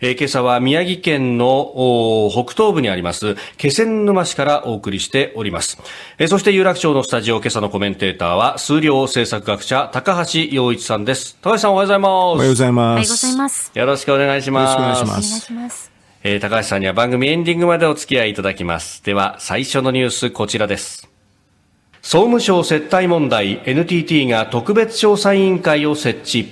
えー、今朝は宮城県の北東部にあります気仙沼市からお送りしております、えー、そして有楽町のスタジオ今朝のコメンテーターは数量政策学者高橋洋一さんです高橋さんおはようございますおはようございますよろしくお願いしますよろしくお願いしますえー、高橋さんには番組エンディングまでお付き合いいただきますでは最初のニュースこちらです総務省接待問題 NTT が特別調査委員会を設置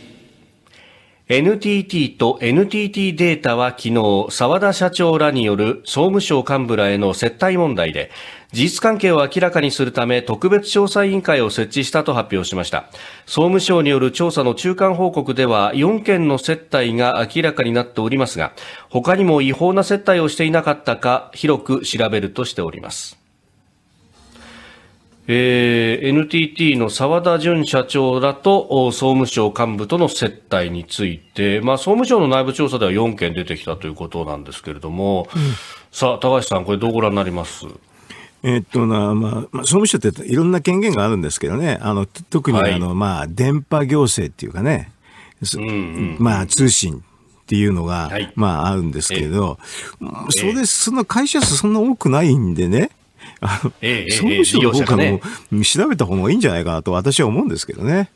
NTT と NTT データは昨日、沢田社長らによる総務省幹部らへの接待問題で、事実関係を明らかにするため特別調査委員会を設置したと発表しました。総務省による調査の中間報告では4件の接待が明らかになっておりますが、他にも違法な接待をしていなかったか広く調べるとしております。えー、NTT の澤田純社長らと総務省幹部との接待について、まあ、総務省の内部調査では4件出てきたということなんですけれども、うん、さあ、高橋さん、これ、どうご覧になりますえっとなまあ、総務省っていろんな権限があるんですけどね、あの特にあの、はい、まあ、電波行政っていうかね、まあ、通信。っていうのが、はい、まああるんですけど、えそれ、その会社数そんな多くないんでね、あの、総務省の方からも、調べた方がいいんじゃないかなと私は思うんですけどね。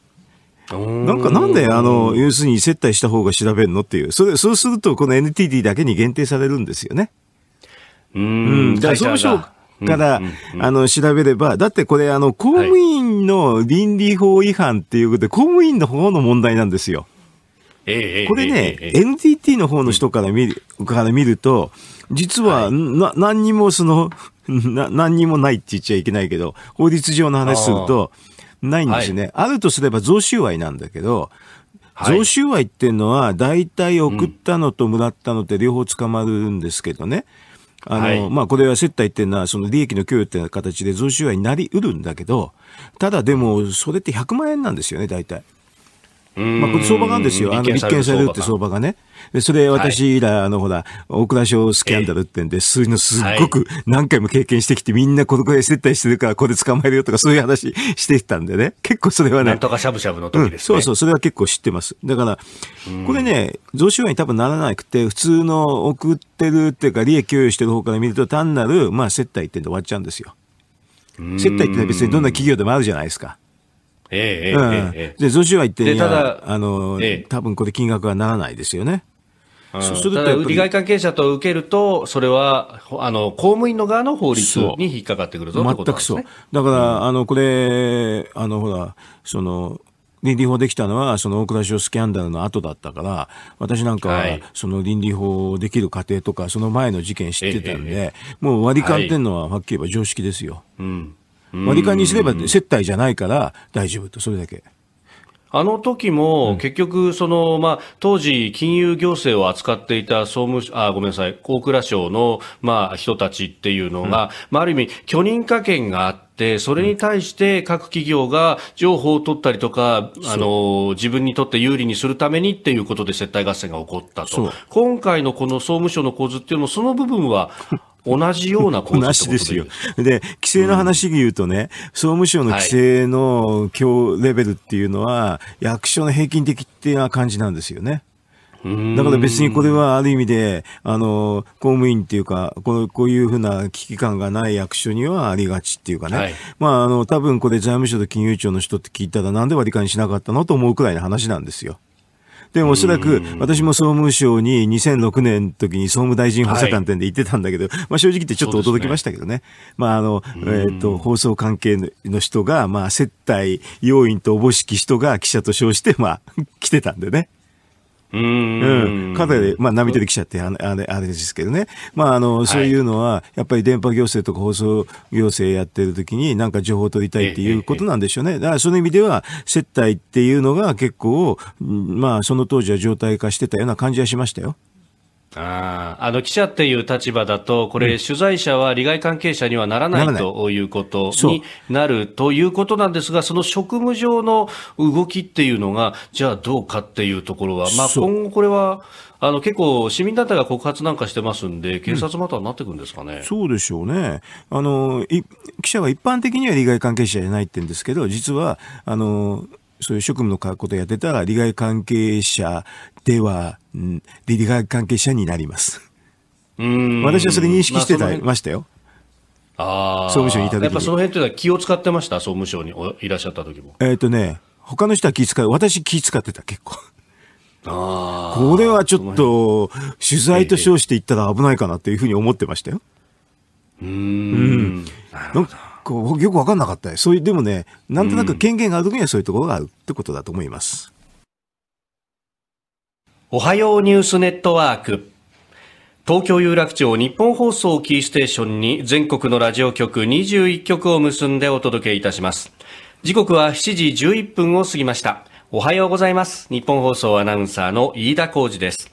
なんかなんで、あの、要するに接待した方が調べるのっていう。それ、そうすると、この NTT だけに限定されるんですよね。うん。だから総務省から、あの、調べれば、だってこれ、あの、公務員の倫理法違反っていうことで、公務員の方の問題なんですよ。これね、NTT の方の人から見る、うから見ると、実は、はい、な何にもその な、何にもないって言っちゃいけないけど、法律上の話すると、ないんですね、はい、あるとすれば贈収賄なんだけど、はい、贈収賄っていうのは、大体送ったのともらったのって両方捕まるんですけどね。あの、はい、まあ、これは接待っていうのは、その利益の供与っていう形で贈収賄になりうるんだけど、ただでも、それって100万円なんですよね、大体。まあ、これ相場があるんですよ。あの、立件されるって相場がね。で、それ私ら、あの、ほら、大蔵省スキャンダルってんで、そういうのすっごく何回も経験してきて、みんなこのくらい接待してるから、これ捕まえるよとか、そういう話してきたんでね。結構それはね。なんとかしゃぶしゃぶの時ですね、うん、そうそう、それは結構知ってます。だから、これね、贈収賄に多分ならなくて、普通の送ってるっていうか、利益供与してる方から見ると、単なる、まあ、接待ってんで終わっちゃうんですよ。接待って別にどんな企業でもあるじゃないですか。ええええで、ゾシは言って、ただあの、多分これ金額はならないですよね。そうするとっ利害関係者と受けると、それは、ほあの、公務員の側の法律に引っかかってくるぞ全くそうだから、あの、これ、あの、ほら、その、倫理法できたのは、その大蔵省スキャンダルの後だったから、私なんかは、その倫理法できる過程とか、その前の事件知ってたんで、もう割り勘っていうのは、はっきり言えば常識ですよ。うん。割り勘にすれば接待じゃないから大丈夫と、それだけ。あの時も、結局、その、まあ、当時、金融行政を扱っていた総務省、あ、ごめんなさい、高倉省の、まあ、人たちっていうのが、まあ、ある意味、許認可権があって、それに対して各企業が情報を取ったりとか、あの、自分にとって有利にするためにっていうことで接待合戦が起こったと。今回のこの総務省の構図っていうのも、その部分は同じようなこと同じですよ。で、規制の話で言うとね、うん、総務省の規制の強レベルっていうのは、はい、役所の平均的っていう感じなんですよね。だから別にこれはある意味で、あの、公務員っていうか、この、こういうふうな危機感がない役所にはありがちっていうかね。はい、まあ、あの、多分これ財務省と金融庁の人って聞いたらなんで割り勘にしなかったのと思うくらいの話なんですよ。でもおそらく、私も総務省に2006年の時に総務大臣補佐官店で言ってたんだけど、はい、まあ正直言ってちょっと驚きましたけどね。ねまああの、えっ、と、放送関係の人が、まあ接待要員とおぼしき人が記者と称して、まあ 来てたんでね。うん。うん。かで、まあ、波出てきちゃって、あれ、あれですけどね。まあ、あの、そういうのは、やっぱり電波行政とか放送行政やってる時に、なんか情報を取りたいっていうことなんでしょうね。だから、その意味では、接待っていうのが結構、まあ、その当時は状態化してたような感じはしましたよ。ああの記者っていう立場だと、これ、取材者は利害関係者にはならない、ということになるということなんですが、その職務上の動きっていうのが、じゃあどうかっていうところは、まあ、今後これは、あの結構、市民団体が告発なんかしてますんで、警察またはなってくんですかね、うん、そうでしょうねあの記者は一般的には利害関係者じゃないって言うんですけど、実はあのそういう職務のことやってたら、利害関係者では、うん、利害関係者になります。うん私はそれ認識してた、ましたよ。ああ。総務省にいた時やっぱその辺っていうのは気を使ってました総務省にいらっしゃった時も。えっ、ー、とね、他の人は気使う。私気使ってた、結構。あこれはちょっと、取材と称して言ったら危ないかなっていうふうに思ってましたよ。ええ、うん。なるほど。構よく分かんなかったそういうでもねなんとなく権限があるきにはそういうところがあるってことだと思います、うん、おはようニュースネットワーク東京有楽町日本放送キーステーションに全国のラジオ局21局を結んでお届けいたします時刻は7時11分を過ぎましたおはようございます日本放送アナウンサーの飯田浩二です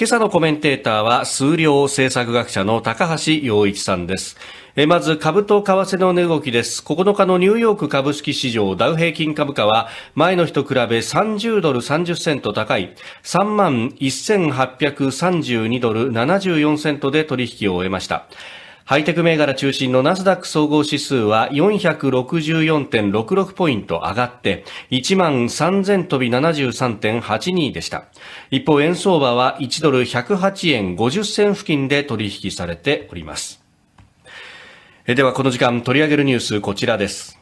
今朝のコメンテーターは数量政策学者の高橋洋一さんです。えまず株と為替の値動きです。9日のニューヨーク株式市場ダウ平均株価は前の日と比べ30ドル30セント高い3万1832ドル74セントで取引を終えました。ハイテク銘柄中心のナスダック総合指数は464.66ポイント上がって、13,000飛び73.82でした。一方、円相場は1ドル108円50銭付近で取引されております。えでは、この時間取り上げるニュース、こちらです。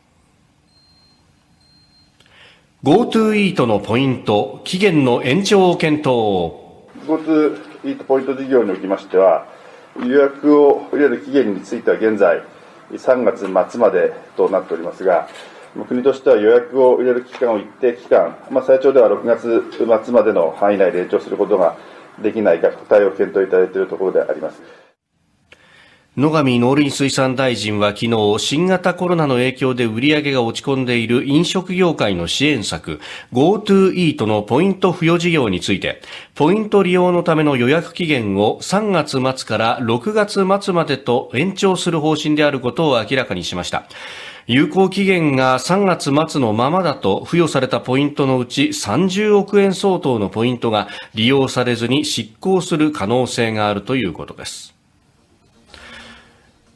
GoTo イートのポイント、期限の延長を検討。GoTo イートポイント事業におきましては、予約を入れる期限については現在、3月末までとなっておりますが、国としては予約を入れる期間を一定期間、まあ、最長では6月末までの範囲内で延長することができないか、答えを検討いただいているところであります。野上農林水産大臣は昨日、新型コロナの影響で売り上げが落ち込んでいる飲食業界の支援策、GoTo イートのポイント付与事業について、ポイント利用のための予約期限を3月末から6月末までと延長する方針であることを明らかにしました。有効期限が3月末のままだと付与されたポイントのうち30億円相当のポイントが利用されずに執行する可能性があるということです。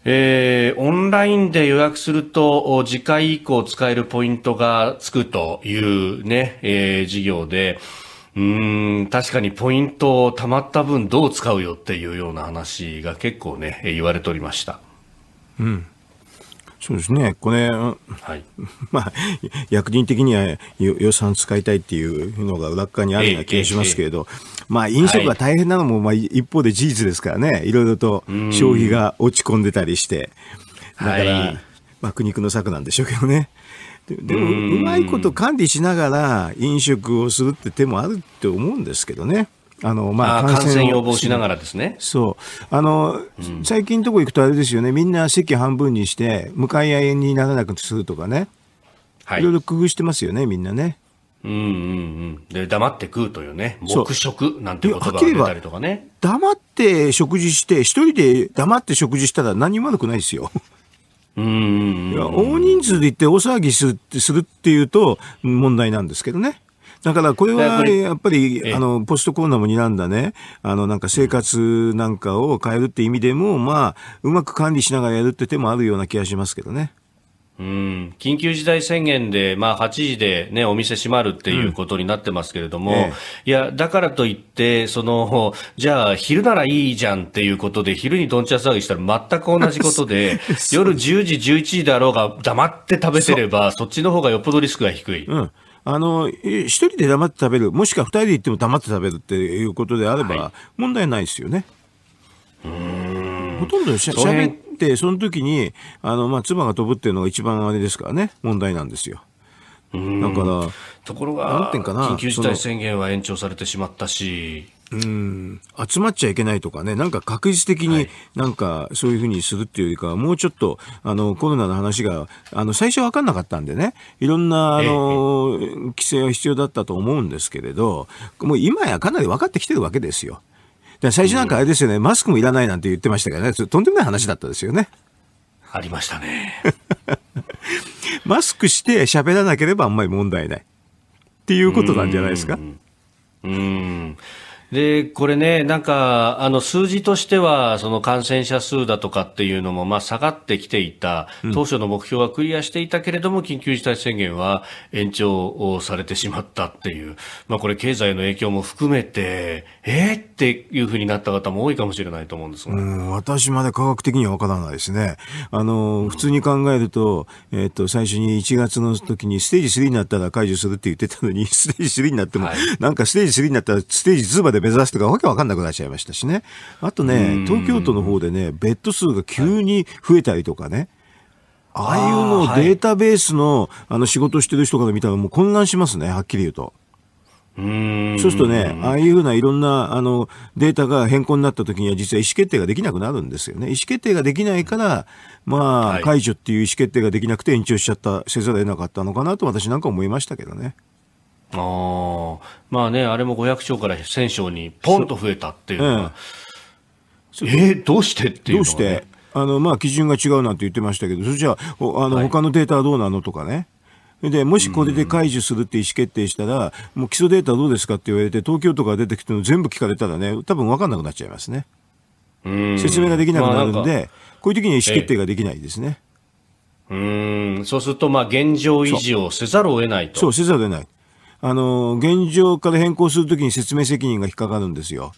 えー、オンラインで予約すると、次回以降使えるポイントがつくというね、えー、事業で、うん、確かにポイントを貯まった分どう使うよっていうような話が結構ね、言われておりました。うん。そうですね、これ、はい、まあ、役人的には予算使いたいっていうのが裏側にあるような気がしますけれど、えええ、まあ、飲食が大変なのも、まあ、一方で事実ですからね、いろいろと消費が落ち込んでたりして、だから、はい、まあ、苦肉の策なんでしょうけどね。でも、うまいこと管理しながら飲食をするって手もあるって思うんですけどね。あのまあ、感染予防しながらですね。そうあの、うん、最近のとこ行くとあれですよね、みんな席半分にして、向かい合いにならなくするとかね、はい、いろいろ工夫してますよね、みんなね。うんうんうん、で黙って食うというね、黙食なんて言葉がったりとかね。黙って食事して、一人で黙って食事したら何も悪くないですよ。うんうんうん大人数で行って大騒ぎするするっていうと問題なんですけどね。だからこれはやっぱり、あの、ポストコロナも睨んだね、あの、なんか生活なんかを変えるって意味でも、まあ、うまく管理しながらやるって手もあるような気がしますけどね。うん、緊急事態宣言で、まあ、8時で、ね、お店閉まるっていうことになってますけれども、うんええ、いや、だからといって、その、じゃあ、昼ならいいじゃんっていうことで、昼にどんちゃ騒ぎしたら全く同じことで、夜10時、11時だろうが、黙って食べてれば、そっちの方がよっぽどリスクが低い。うんあの、一人で黙って食べる、もしくは二人で行っても黙って食べるっていうことであれば、問題ないですよね。はい、ほとんどしゃべって、その時に、あの、まあ、妻が飛ぶっていうのが一番あれですからね、問題なんですよ。だから、ところが、緊急事態宣言は延長されてしまったし、うん、集まっちゃいけないとかね、なんか確実的になんかそういうふうにするっていうよりかは、もうちょっとあのコロナの話が、あの最初わかんなかったんでね、いろんなあの、ええ、規制は必要だったと思うんですけれど、もう今やかなり分かってきてるわけですよ。最初なんかあれですよね、うん、マスクもいらないなんて言ってましたけどね、とんでもない話だったですよね。ありましたね。マスクして喋らなければあんまり問題ない。っていうことなんじゃないですか。うん。うんで、これね、なんか、あの、数字としては、その感染者数だとかっていうのも、まあ、下がってきていた、当初の目標はクリアしていたけれども、緊急事態宣言は延長をされてしまったっていう、まあ、これ、経済の影響も含めて、えー、っていうふうになった方も多いかもしれないと思うんですが、うん、私まで科学的にはわからないですね。あの、普通に考えると、えっ、ー、と、最初に1月の時にステージ3になったら解除するって言ってたのに、ステージ3になっても、はい、なんかステージ3になったら、ステージ2までで目指すとかわけわかんなくなっちゃいましたしね。あとね、東京都の方でね、ベッド数が急に増えたりとかね。ああいうのをデータベースのあの仕事してる人から見たらもう混乱しますね、はっきり言うと。うそうするとね、ああいうふうないろんなあのデータが変更になった時には、実は意思決定ができなくなるんですよね。意思決定ができないから、まあ、解除っていう意思決定ができなくて延長しちゃった、せざるを得なかったのかなと私なんか思いましたけどね。ああ。まあね、あれも500床から1000床にポンと増えたっていうのは。ええー、どうしてっていうの、ね、どうしてあの、まあ、基準が違うなんて言ってましたけど、それじゃあ、あの、はい、他のデータはどうなのとかね。で、もしこれで解除するって意思決定したら、もう基礎データどうですかって言われて、東京都か出てきての全部聞かれたらね、多分分かんなくなっちゃいますね。説明ができなくなるんで、まあ、んこういう時に意思決定ができないですね。ええ、うん、そうすると、まあ、現状維持をせざるを得ないと。そう、せざるを得ない。あの、現状から変更するときに説明責任が引っかかるんですよ。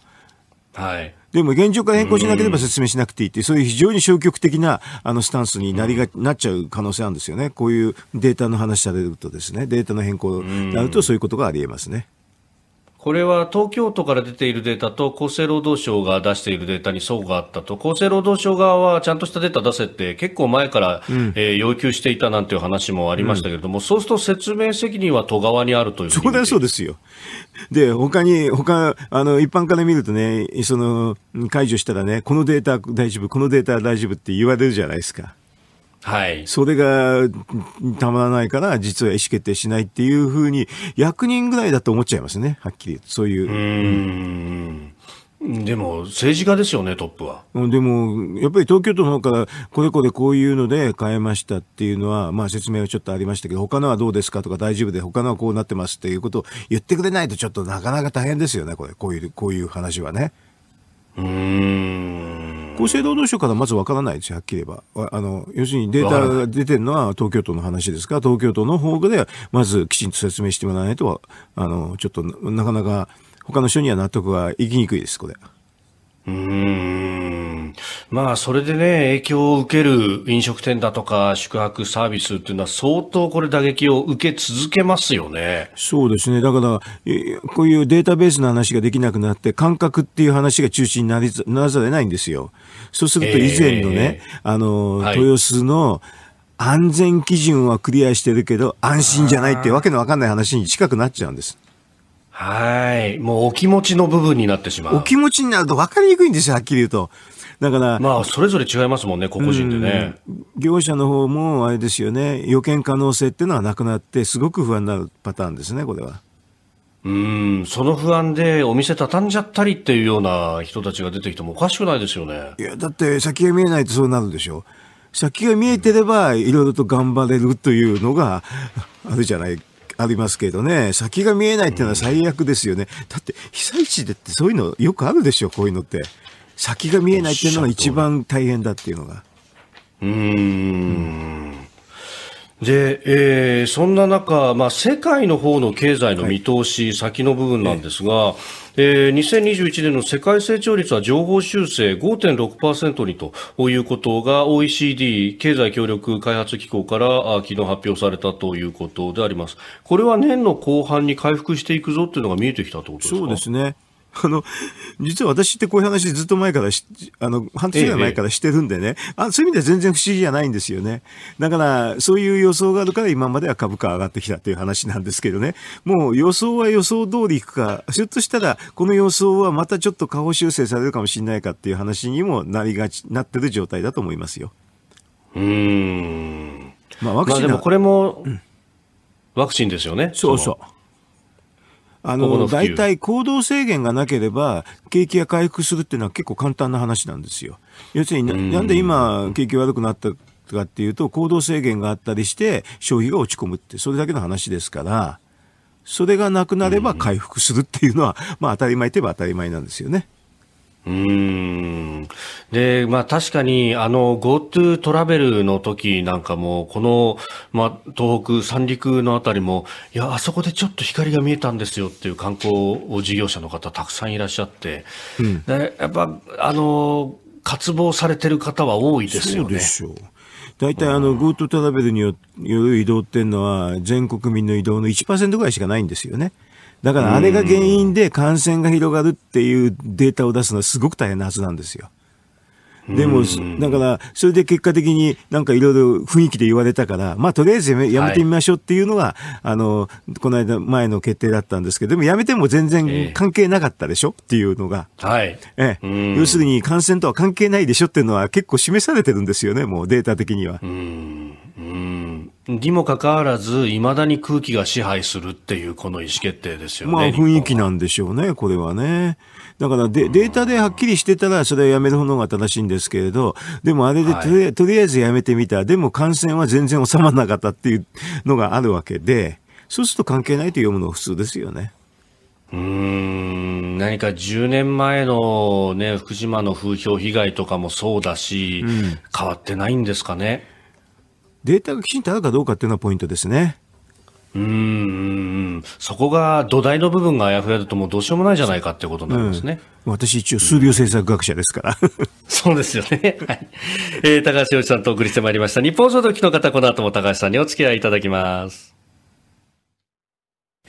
はい。でも現状から変更しなければ説明しなくていいって、そういう非常に消極的なあのスタンスになりが、なっちゃう可能性あるんですよね。こういうデータの話されるとですね、データの変更になるとそういうことがあり得ますね。これは東京都から出ているデータと厚生労働省が出しているデータに相があったと、厚生労働省側はちゃんとしたデータ出せって結構前から、うん、えー、要求していたなんていう話もありましたけれども、うん、そうすると説明責任は都側にあるというそこでそうですよ。で、他に、他、あの、一般から見るとね、その、解除したらね、このデータ大丈夫、このデータ大丈夫って言われるじゃないですか。はい、それがたまらないから、実は意思決定しないっていうふうに、役人ぐらいだと思っちゃいますね、はっきり言そういう。うんでも政治家ですよね、トップは。でも、やっぱり東京都の方から、これこれこういうので変えましたっていうのは、まあ説明はちょっとありましたけど、他のはどうですかとか大丈夫で、他のはこうなってますっていうことを言ってくれないと、ちょっとなかなか大変ですよね、これ、こういう、こういう話はね。厚生労働省からまずわからないですよ、はっきり言えば。あの、要するにデータが出てるのは東京都の話ですから、東京都の方でまずきちんと説明してもらわないと、あの、ちょっとなかなか他の人には納得がいきにくいです、これ。うん。まあ、それでね、影響を受ける飲食店だとか宿泊サービスっていうのは相当これ打撃を受け続けますよね。そうですね。だから、こういうデータベースの話ができなくなって、感覚っていう話が中心になりならざるを得ないんですよ。そうすると以前のね、えー、あの、豊洲の、安全基準はクリアしてるけど、安心じゃないってわけのわかんない話に近くなっちゃうんです。はい。もうお気持ちの部分になってしまう。お気持ちになると分かりにくいんですよ、はっきり言うと。だから、まあ、それぞれ違いますもんね、個々人でね、業者の方も、あれですよね、予見可能性っていうのはなくなって、すごく不安になるパターンですね、これは。うんその不安でお店畳んじゃったりっていうような人たちが出てきてもおかしくないですよね。いや、だって先が見えないとそうなるでしょ。先が見えてれば、いろいろと頑張れるというのがあるじゃない、ありますけどね。先が見えないっていうのは最悪ですよね。だって、被災地でってそういうのよくあるでしょ、こういうのって。先が見えないっていうのが一番大変だっていうのが。うーんで、えー、そんな中、まあ、世界の方の経済の見通し、はい、先の部分なんですが、えー、2021年の世界成長率は情報修正5.6%にということが OECD 経済協力開発機構からあ昨日発表されたということであります。これは年の後半に回復していくぞっていうのが見えてきたということですかそうですね。あの、実は私ってこういう話ずっと前からあの、半年ぐらい前からしてるんでね、ええ、あ、そういう意味では全然不思議じゃないんですよね。だから、そういう予想があるから今までは株価上がってきたという話なんですけどね、もう予想は予想通りいくか、ひょっとしたらこの予想はまたちょっと下方修正されるかもしれないかっていう話にもなりがち、なってる状態だと思いますよ。うん。まあ、ワクチン、まあ、でもこれも、ワクチンですよね。そうそう。あの、大体行動制限がなければ、景気が回復するっていうのは結構簡単な話なんですよ。要するにな、なんで今、景気悪くなったかっていうと、行動制限があったりして、消費が落ち込むって、それだけの話ですから、それがなくなれば回復するっていうのは、まあ当たり前といえば当たり前なんですよね。うんで、まあ確かに、あの、GoTo トラベルの時なんかも、この、まあ東北、三陸のあたりも、いや、あそこでちょっと光が見えたんですよっていう観光事業者の方たくさんいらっしゃって、うん、でやっぱ、あの、渇望されてる方は多いですよね。大体あの GoTo トラベルによる移動っていうのは、全国民の移動の1%ぐらいしかないんですよね。だからあれが原因で感染が広がるっていうデータを出すのはすごく大変なはずなんですよ。でも、だから、それで結果的になんかいろいろ雰囲気で言われたから、まあとりあえずやめてみましょうっていうのが、はい、あの、この間前の決定だったんですけど、でもやめても全然関係なかったでしょっていうのが。はい。ええ。要するに感染とは関係ないでしょっていうのは結構示されてるんですよね、もうデータ的には。うん。うんにもかかわらず、いまだに空気が支配するっていう、この意思決定ですよね。まあ、雰囲気なんでしょうね、これはね。だからデ、うん、データではっきりしてたら、それはやめるのが正しいんですけれど、でもあれでとりはい、とりあえずやめてみた、でも感染は全然収まらなかったっていうのがあるわけで、そうすると関係ないと読むのが普通ですよね。うん何か10年前の、ね、福島の風評被害とかもそうだし、うん、変わってないんですかね。データがきちんとあるかどうかっていうのはポイントですね。うんそこが土台の部分があやふやだともうどうしようもないじゃないかってことになりますね。うん、私一応数秒政策学者ですから。そうですよね。はい。えー、高橋洋一さんとお送りしてまいりました。日本書籍の方、この後も高橋さんにお付き合いいただきます。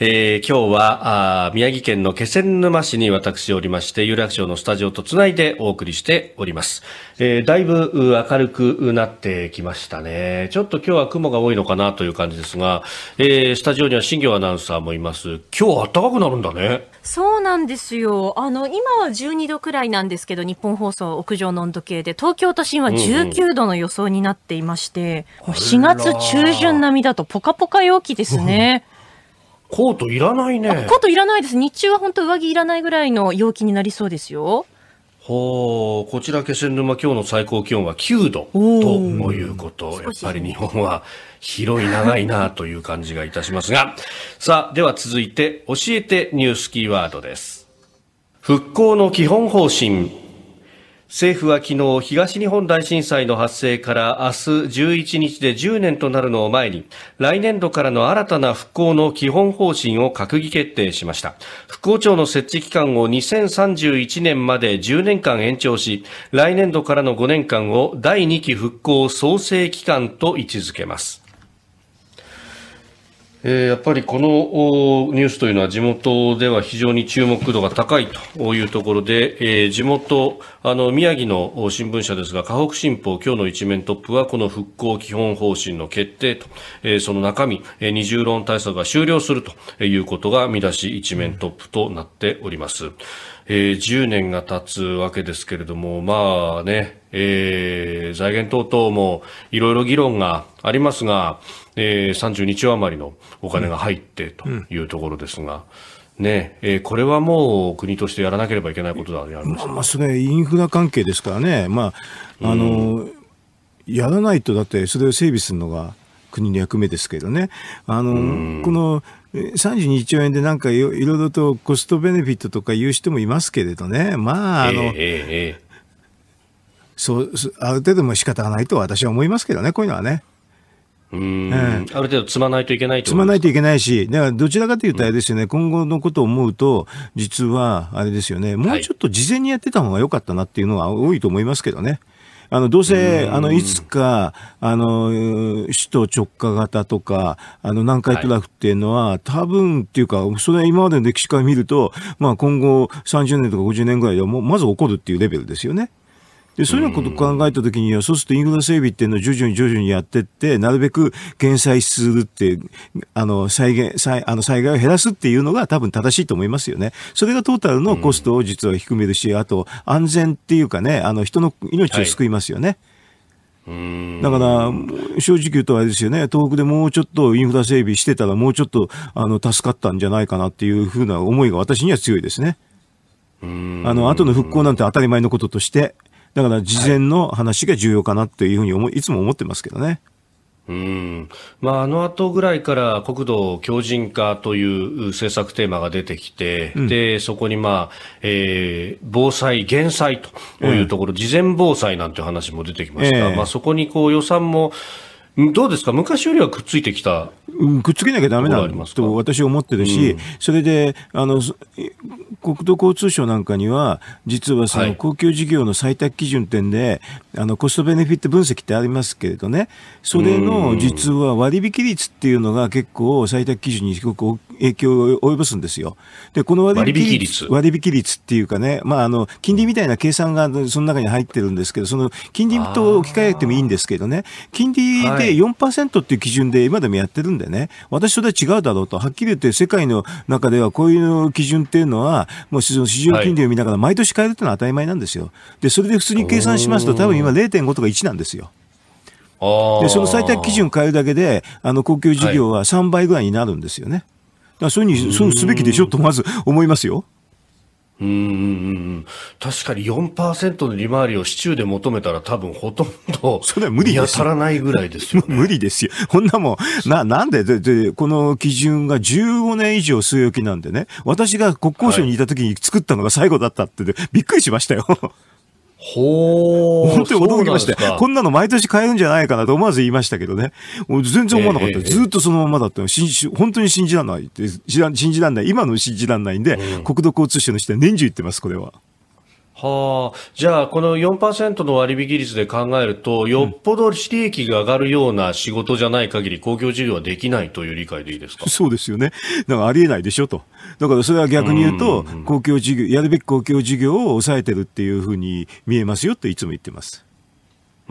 えー、今日はあ宮城県の気仙沼市に私おりまして有楽町のスタジオとつないでお送りしております、えー、だいぶ明るくなってきましたねちょっと今日は雲が多いのかなという感じですが、えー、スタジオには新業アナウンサーもいます今日暖かくなるんだねそうなんですよあの今は12度くらいなんですけど日本放送屋上の温度計で東京都心は19度の予想になっていまして、うんうん、4月中旬並みだとポカポカ陽気ですねコートいらないね。コートいらないです。日中は本当上着いらないぐらいの陽気になりそうですよ。ほう、こちら気仙沼今日の最高気温は9度ということ。やっぱり日本は広い長いなという感じがいたしますが。さあ、では続いて教えてニュースキーワードです。復興の基本方針、政府は昨日東日本大震災の発生から明日11日で10年となるのを前に来年度からの新たな復興の基本方針を閣議決定しました復興庁の設置期間を2031年まで10年間延長し来年度からの5年間を第2期復興創生期間と位置づけますえー、やっぱりこのニュースというのは地元では非常に注目度が高いというところで、えー、地元、あの、宮城の新聞社ですが、河北新報、今日の一面トップは、この復興基本方針の決定と、えー、その中身、えー、二重論対策が終了するということが見出し一面トップとなっております。えー、10年が経つわけですけれども、まあね、えー、財源等々もいろいろ議論がありますが、えー、32兆余りのお金が入ってというところですが、うんうん、ねえー、これはもう国としてやらなければいけないことだね、まあ、まあそれインフラ関係ですからね、まああの、うん、やらないと、だってそれを整備するのが国の役目ですけどね、あのこの32兆円でなんかいろいろとコストベネフィットとか言う人もいますけれどね、まあ、あの、えーえー、そうある程度も仕方がないと私は思いますけどね、こういうのはね。うん、ある程度積まないといけない積まないといけないし、だからどちらかというとあれですよね、うん、今後のことを思うと、実はあれですよね、もうちょっと事前にやってた方が良かったなっていうのは多いと思いますけどね。はいあのどうせあのいつかあの首都直下型とかあの南海トラフっていうのは、はい、多分っていうかそれは今までの歴史から見ると、まあ、今後30年とか50年ぐらいではもうまず起こるっていうレベルですよね。でそういうようなことを考えたときには、そうするとインフラ整備っていうのを徐々に徐々にやっていって、なるべく減災するって、あの災害災あの災害を減らすっていうのが多分正しいと思いますよね。それがトータルのコストを実は低めるし、あと安全っていうかね、あの人の命を救いますよね。はいだから、正直言うとあれですよね、東北でもうちょっとインフラ整備してたら、もうちょっとあの助かったんじゃないかなっていうふうな思いが私には強いですね。あの後の復興なんて当たり前のこととして、だから事前の話が重要かなっていうふうに思い、いつも思ってますけどね。うんまあ、あの後ぐらいから国土強靭化という政策テーマが出てきて、うん、でそこに、まあえー、防災、減災というところ、うん、事前防災なんて話も出てきました、えー、まあ、そこにこう予算もどうですか、昔よりはくっついてきたうん、くっつけなきゃだめなんと私は思ってるし、うん、それであの国土交通省なんかには、実はその公共事業の採択基準点で、はい、あのコストベネフィット分析ってありますけれどね、それの実は割引率っていうのが結構、採択基準にすごく影響を及ぼすんですよ。で、この割引率割引率っていうかね、まあ、あの金利みたいな計算がその中に入ってるんですけど、その金利と置き換えてもいいんですけどね、金利で4%っていう基準で今でもやってるんです。でね、私とは違うだろうと、はっきり言って世界の中ではこういう基準っていうのは、もう市場金利を見ながら毎年変えるっていうのは当たり前なんですよ。で、それで普通に計算しますと多分今0.5とか1なんですよ。で、その最低基準変えるだけで、あの、公共事業は3倍ぐらいになるんですよね。はい、だからそういうふうに、そすべきでしょとまず思いますよ。うん。確かに4%の利回りを市中で求めたら多分ほとんど。それは無理です当たらないぐらいですよ、ね、無理ですよ。こんなもん、な、なんでで、で、この基準が15年以上据え置きなんでね、私が国交省にいた時に作ったのが最後だったって、びっくりしましたよ。ほー。本当に驚きましたこんなの毎年買えるんじゃないかなと思わず言いましたけどね。全然思わなかった。えー、ずっとそのままだったの。本当に信じらんない。信じらんない。今の信じらんないんで、うん、国土交通省の人は年中言ってます、これは。はあ、じゃあ、この4%の割引率で考えると、よっぽど利益が上がるような仕事じゃない限り、公共事業はできないという理解でいいですかそうですよね。だからありえないでしょと。だからそれは逆に言うと、公共事業、やるべき公共事業を抑えてるっていうふうに見えますよっていつも言ってます。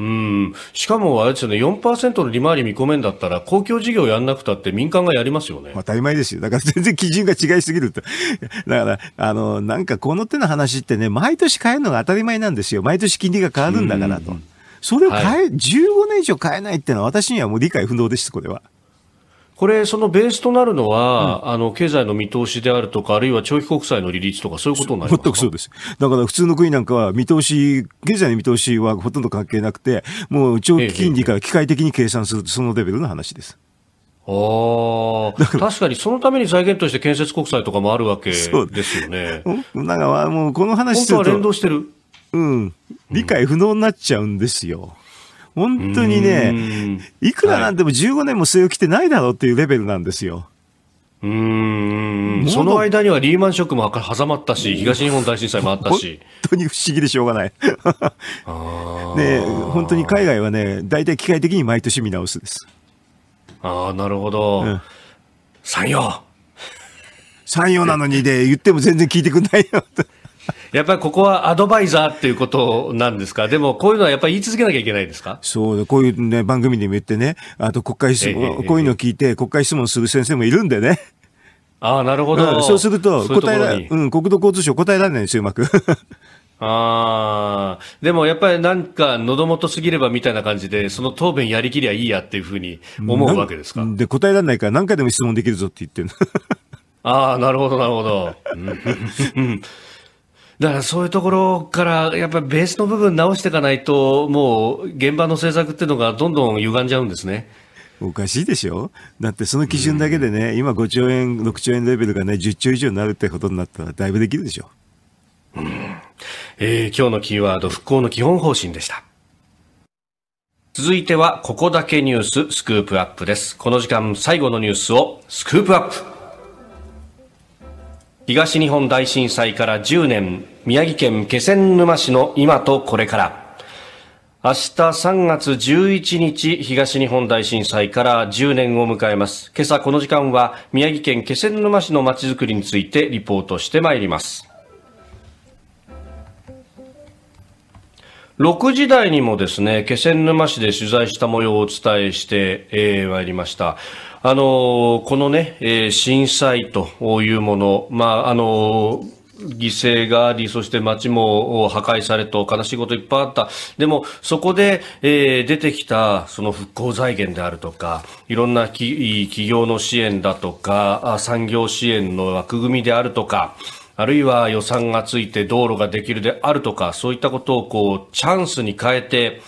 うん、しかもあれですよね、4%の利回り見込めんだったら、公共事業やんなくたって民間がやりますよね。当たり前ですよ。だから全然基準が違いすぎると。だから、あの、なんかこの手の話ってね、毎年変えるのが当たり前なんですよ。毎年金利が変わるんだからと。それを変え、はい、15年以上変えないっていうのは私にはもう理解不能です、これは。これ、そのベースとなるのは、うん、あの、経済の見通しであるとか、あるいは長期国債の利率とか、そういうことになります全くそうです。だから普通の国なんかは、見通し、経済の見通しはほとんど関係なくて、もう長期金利から機械的に計算する、そのレベルの話です。ああ、確かにそのために財源として建設国債とかもあるわけですよね。なんかもうこの話すると。本当は連動してる。うん。理解不能になっちゃうんですよ。本当にね、いくらなんでも15年も据え置きてないだろうっていうレベルなんですよ。うんその間にはリーマンショックも挟まったし、東日本大震災もあったし。本当に不思議でしょうがない。で本当に海外はね、大体機械的に毎年見直すです。ああ、なるほど。うん、34なのにで、ね、言っても全然聞いてくんないよ。やっぱりここはアドバイザーっていうことなんですか、でもこういうのはやっぱり言い続けなきゃいけないですかそうで、こういう、ね、番組でも言ってね、あと国会質問、ええ、こういうのを聞いて、国会質問する先生もいるんでね。ああ、なるほど、うん、そうすると、答えらう、うん、国土交通省答えられないんですよ、うまく。ああ、でもやっぱりなんか喉元すぎればみたいな感じで、その答弁やりきりゃいいやっていうふうに思うわけですかで、答えられないから何回でも質問できるぞって言ってる ああ、なるほど、なるほど。だからそういうところから、やっぱりベースの部分直していかないと、もう現場の政策っていうのがどんどん歪んじゃうんですね。おかしいでしょだってその基準だけでね、うん、今5兆円、6兆円レベルがね、10兆以上になるってことになったら、だいぶできるでしょ。うん、えー、今日のキーワード、復興の基本方針でした。続いては、ここだけニューススクープアップです。この時間、最後のニュースをスクープアップ。東日本大震災から10年、宮城県気仙沼市の今とこれから。明日3月11日東日本大震災から10年を迎えます。今朝この時間は宮城県気仙沼市の街づくりについてリポートしてまいります。6時台にもですね、気仙沼市で取材した模様をお伝えして、えー、まいりました。あのー、このね、えー、震災というもの、まあ、あのー犠牲があり、そして街も破壊されと、悲しいこといっぱいあった。でも、そこで、えー、出てきた、その復興財源であるとか、いろんな企業の支援だとか、産業支援の枠組みであるとか、あるいは予算がついて道路ができるであるとか、そういったことをこう、チャンスに変えて、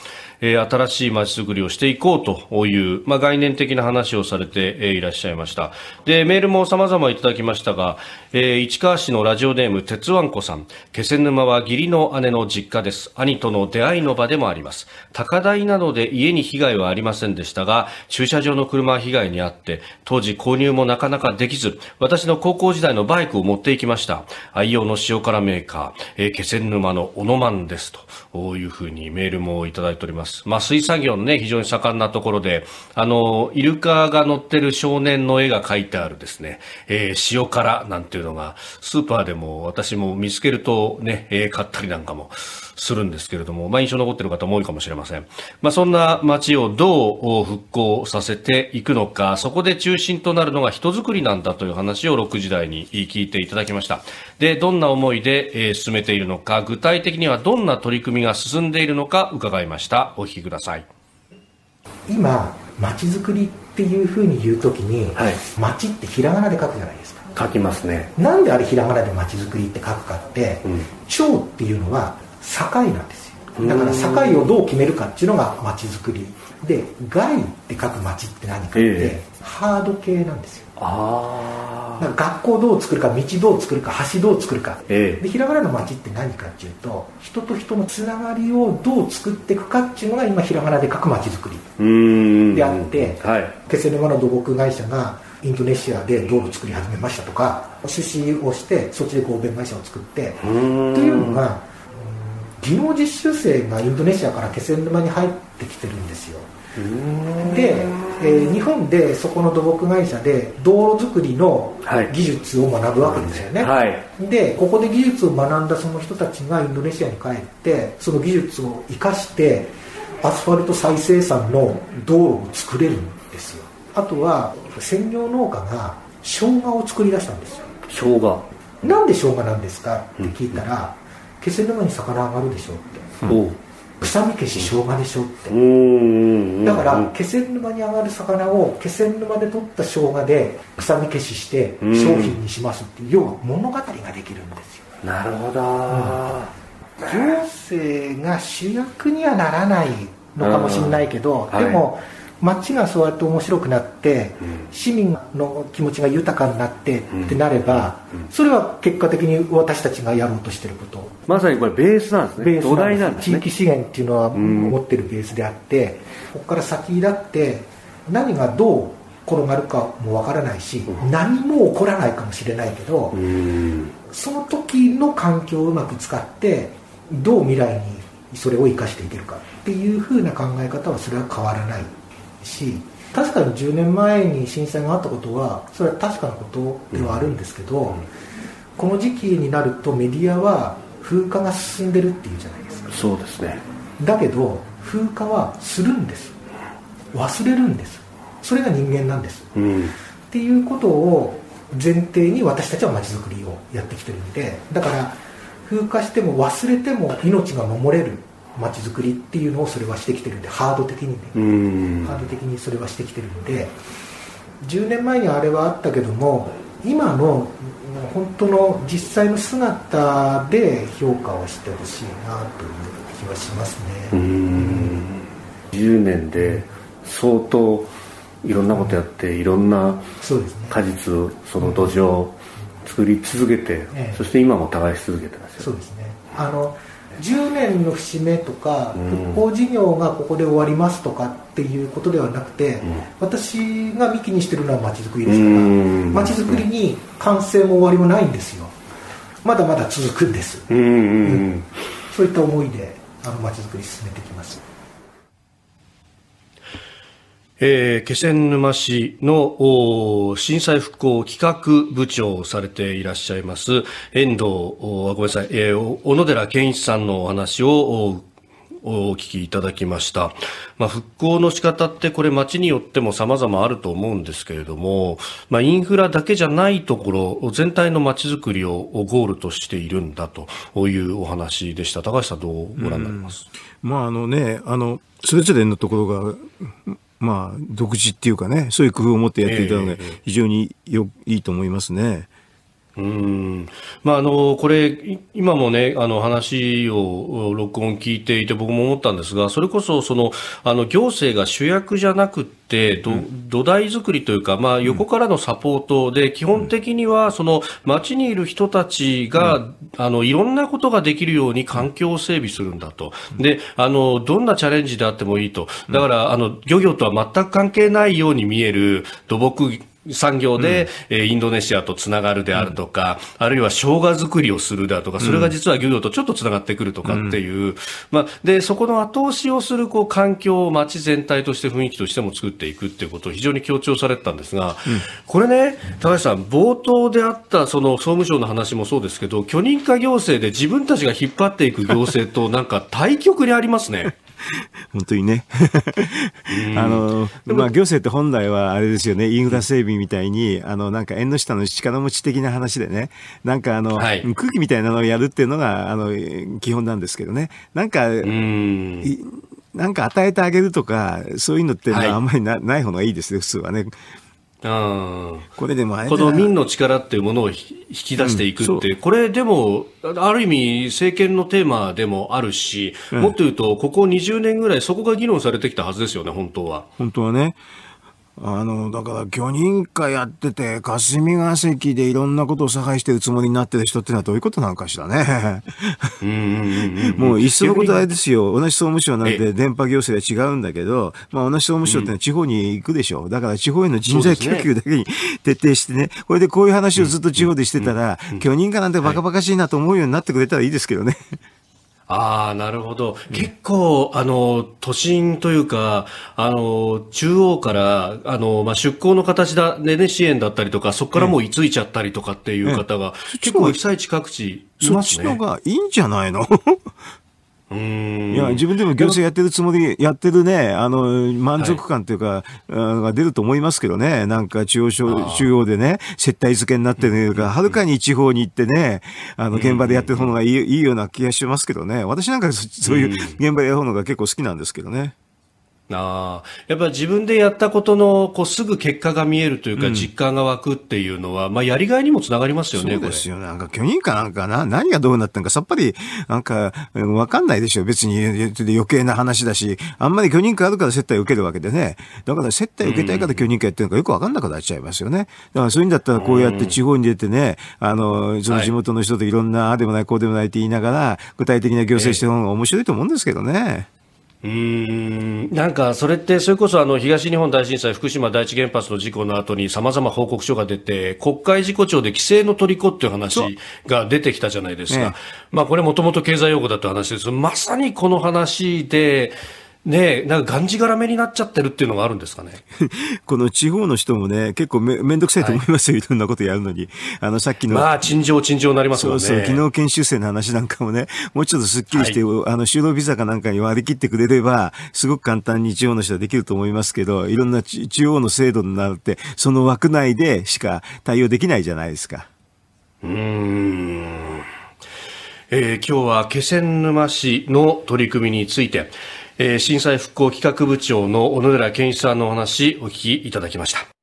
えー、新しい街づくりをしていこうという、まあ、概念的な話をされて、えー、いらっしゃいましたでメールも様々いただきましたが、えー、市川市のラジオネーム鉄腕子さん気仙沼は義理の姉の実家です兄との出会いの場でもあります高台などで家に被害はありませんでしたが駐車場の車は被害に遭って当時購入もなかなかできず私の高校時代のバイクを持っていきました愛用の塩辛メーカー、えー、気仙沼のオノマンですとこういうふうにメールもいただいております。まあ、水産業のね、非常に盛んなところで、あの、イルカが乗ってる少年の絵が描いてあるですね、えー、塩辛なんていうのが、スーパーでも私も見つけるとね、えー、買ったりなんかも、するんですけれども、まあ、印象残っている方も多いかもしれません。まあ、そんな街をどう復興させていくのか、そこで中心となるのが人づくりなんだという話を6時台に聞いていただきました。で、どんな思いで、えー、進めているのか、具体的にはどんな取り組みが進んでいるのか伺いました。お聞きください。今、街づくりっていうふうに言うときに、はい、街ってひらがなで書くじゃないですか。書きますねなんであれひらがなでまづくりって書くかって「うん、町っていうのは境なんですよだから境をどう決めるかっていうのが街づくりで「街」って書く街って何かって、えー、ハード系なんですよああ学校どう作るか道どう作るか橋どう作るか、えー、で平原の街って何かっていうと人と人のつながりをどう作っていくかっていうのが今平原で書く街づくりであって、はい、気仙沼の土木会社がインドネシアで道路作り始めましたとか出資をしてそっちで合弁会社を作ってというのが技能実習生がインドネシアから気仙沼に入ってきてるんですよで、えー、日本でそこの土木会社で道路づくりの技術を学ぶわけですよね、はいはい、でここで技術を学んだその人たちがインドネシアに帰ってその技術を生かしてアスファルト再生産の道路を作れるんですよあとは専業農家が生姜を作り出したんですよ生姜なんで生姜なんですかって聞いたら、うん気仙沼に魚上がるでしょうって、うん、臭み消し生姜でしょって、うん、だから気仙沼に上がる魚を気仙沼で取った生姜で臭み消しして商品にしますっていう、要は物語ができるんですよなるほど、行政が主役にはならないのかもしれないけど、でも、はい街がそうやって面白くなって、市民の気持ちが豊かになってってなれば、それは結果的に私たちがやろうとしてることまさにこれベースなんですねベースなんです、ね、地域資源っていうのは持ってるベースであって、ここから先だって何がどう転がるかもわからないし、何も起こらないかもしれないけど、その時の環境をうまく使ってどう未来にそれを生かしていけるかっていうふうな考え方はそれは変わらないし確かに10年前に震災があったことはそれは確かなことではあるんですけど、うん、この時期になるとメディアは風化が進んでるっていうじゃないですかそうですねだけど風化はするんです忘れるんですそれが人間なんです、うん、っていうことを前提に私たちはまちづくりをやってきてるんでだから風化しても忘れても命が守れる街づくりっていうのをそれはしてきてるんでハード的にねハード的にそれはしてきてるんで10年前にあれはあったけども今の本当の実際の姿で評価をしてほしいなという気はしますねうん10年で相当いろんなことやって、いろんな果実、うんね、その土壌を作り続けて、うんええ、そして今も耕し続けてますしそうですねあの10年の節目とか復興事業がここで終わりますとかっていうことではなくて、私が幹にしてるのはまちづくりですからまちづくりに完成も終わりもないんですよまだまだ続くんです、うんそういった思いであのまちづくり進めてきますえー、気仙沼市の震災復興企画部長をされていらっしゃいます遠藤ごめんなさい、えー、小野寺健一さんのお話をお聞きいただきました、まあ、復興の仕方ってこれ町によっても様々あると思うんですけれども、まあ、インフラだけじゃないところ全体の町づくりをゴールとしているんだというお話でした高橋さんどうご覧になります、まああのねあののところがまあ、独自っていうかね、そういう工夫を持ってやっていたので、非常によ、いいと思いますね。うんまあ、あのこれ、今も、ね、あの話を録音聞いていて僕も思ったんですがそれこそそのあの行政が主役じゃなくてうん、土台作りというか、まあ、横からのサポートで、基本的にはその町にいる人たちが、うん、あのいろんなことができるように環境を整備するんだとであのどんなチャレンジであってもいいとだからあの漁業とは全く関係ないように見える土木産業で、うん、インドネシアとつながるであるとか、うん、あるいは生姜作りをするだとか、それが実は漁業とちょっとつながってくるとかっていう、うん、まあ、で、そこの後押しをする、こう、環境を街全体として雰囲気としても作っていくっていうことを非常に強調されてたんですが、これね、高橋さん、冒頭であった、その総務省の話もそうですけど、許認可行政で自分たちが引っ張っていく行政となんか対極にありますね。本当にねあの、まあ、行政って本来はあれですよね、インフラ整備みたいに、あの、なんか縁の下の力持ち的な話でね、なんかあの、はい、空気みたいなのをやるっていうのが、あの、基本なんですけどね。なんか、なんか与えてあげるとか、そういうのってのはあんまりなはい、ない方がいいですね、普通はね。これでもこの民の力っていうものを引き出していくって、うん、これでも、ある意味政権のテーマでもあるし、うん、もっと言うと、ここ20年ぐらいそこが議論されてきたはずですよね、本当は。本当はね。あの、だから、巨人化やってて、霞が関でいろんなことを差配してるつもりになってる人ってのはどういうことなのかしらね。もう、いっそのことあれですよ。同じ総務省なんて電波行政は違うんだけど、まあ、同じ総務省ってのは地方に行くでしょ。だから、地方への人材供給だけに徹底してね、これでこういう話をずっと地方でしてたら、巨人化なんてバカバカしいなと思うようになってくれたらいいですけどね。ああ、なるほど。結構、あの、都心というか、あの、中央から、あの、まあ、出向の形だ、でね、支援だったりとか、そこからもういついちゃったりとかっていう方が、結構被災地各地いますね。そっちのがいいんじゃないのいや自分でも行政やってるつもり、やってるね、あの満足感というか、はい、が出ると思いますけどね、なんか中央中央でね、接待付けになってるというか、はるかに地方に行ってね、あの現場でやってる方がいい,、いいような気がしますけどね、私なんかそういう現場でやる方が結構好きなんですけどね。ああ、やっぱ自分でやったことの、こう、すぐ結果が見えるというか、実感が湧くっていうのは、まあ、やりがいにもつながりますよね、そうですよね。なんか、許認かなんかな、何がどうなったのか、さっぱり、なんか、わかんないでしょ。別に、余計な話だし、あんまり許認可あるから接待受けるわけでね。だから、接待受けたいから許認可やってるのか、よくわかんなくなっちゃいますよね。だから、そういうんだったら、こうやって地方に出てね、あの、その地元の人といろんな、ああでもない、こうでもないって言いながら、具体的な行政してる方が面白いと思うんですけどね。うんなんかそれってそれこそあの東日本大震災福島第一原発の事故の後に様々報告書が出て国会事故調で規制の虜っていう話が出てきたじゃないですか、まあこれもともと経済用語だった話ですまさにこの話でねえ、なんかがんじがらめになっちゃってるっていうのがあるんですかね。この地方の人もね、結構めめんどくさいと思いますよ、はい、いろんなことやるのに。あの、さっきの。まあ、陳情陳情になりますもんね。そうそう、技能研修生の話なんかもね、もうちょっとスッキリして、はい、あの、就労ビザかなんかに割り切ってくれれば、すごく簡単に地方の人はできると思いますけど、いろんな中央の制度になるって、その枠内でしか対応できないじゃないですか。うーん。えー、今日は気仙沼市の取り組みについて、え震災復興企画部長の小野寺健一さんのお話お聞きいただきました。